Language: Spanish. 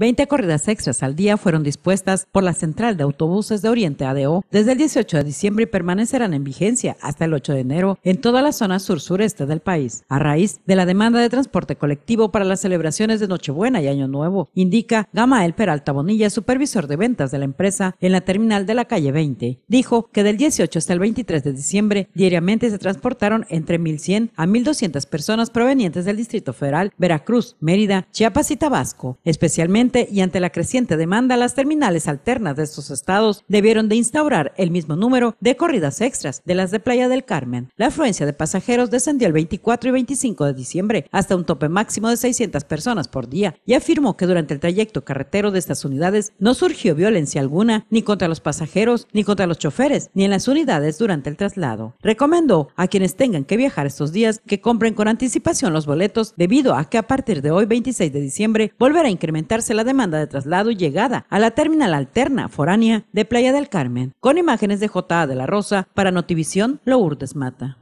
20 corridas extras al día fueron dispuestas por la Central de Autobuses de Oriente ADO desde el 18 de diciembre y permanecerán en vigencia hasta el 8 de enero en toda la zona sur-sureste del país, a raíz de la demanda de transporte colectivo para las celebraciones de Nochebuena y Año Nuevo, indica Gamael Peralta Bonilla, supervisor de ventas de la empresa en la terminal de la calle 20. Dijo que del 18 hasta el 23 de diciembre diariamente se transportaron entre 1.100 a 1.200 personas provenientes del Distrito Federal, Veracruz, Mérida, Chiapas y Tabasco, especialmente y ante la creciente demanda, las terminales alternas de estos estados debieron de instaurar el mismo número de corridas extras de las de Playa del Carmen. La afluencia de pasajeros descendió el 24 y 25 de diciembre hasta un tope máximo de 600 personas por día y afirmó que durante el trayecto carretero de estas unidades no surgió violencia alguna ni contra los pasajeros, ni contra los choferes, ni en las unidades durante el traslado. Recomendó a quienes tengan que viajar estos días que compren con anticipación los boletos debido a que a partir de hoy 26 de diciembre volverá a incrementarse la demanda de traslado y llegada a la terminal alterna foránea de Playa del Carmen. Con imágenes de J.A. de la Rosa para Notivisión, Lourdes Mata.